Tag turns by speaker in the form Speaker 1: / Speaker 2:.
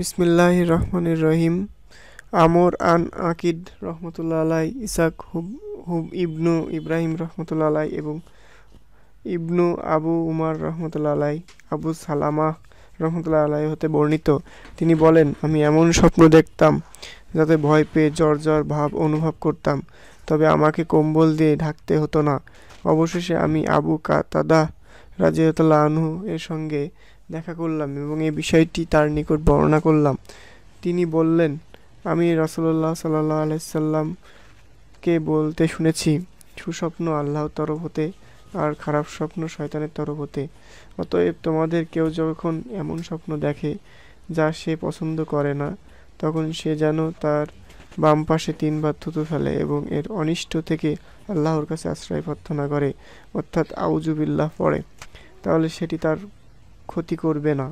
Speaker 1: বিসমিল্লাহ রহমানুর রহিম আমর আন আকিদ রহমতুল্লা আলাই ইসাক হুব হুব ইবনু ইব্রাহিম রহমতুল্লা আলাই এবং ইবনু আবু উমার রহমতুল্লা আলাই আবু সালামা রহমতুল্লা আলাই হতে বর্ণিত তিনি বলেন আমি এমন স্বপ্ন দেখতাম যাতে ভয় পেয়ে জ্বর জ্বর ভাব অনুভব করতাম তবে আমাকে কম্বল দিয়ে ঢাকতে হতো না অবশেষে আমি আবু কাতাদা রাজিয়াতুল্লাহ আনহু এর সঙ্গে দেখা করলাম এবং এই বিষয়টি তার নিকট বর্ণনা করলাম তিনি বললেন আমি রসল্লাহ সাল্লাহ আলাইসাল্লামকে বলতে শুনেছি সুস্বপ্ন আল্লাহর তরফ হতে আর খারাপ স্বপ্ন শয়তানের তরফ হতে অতএব তোমাদের কেউ যখন এমন স্বপ্ন দেখে যা সে পছন্দ করে না তখন সে যেন তার বাম পাশে তিনবার থুতু ফেলে এবং এর অনিষ্ট থেকে আল্লাহর কাছে আশ্রয় প্রার্থনা করে অর্থাৎ আউজুবিল্লাহ পড়ে তাহলে সেটি তার ক্ষতি করবে না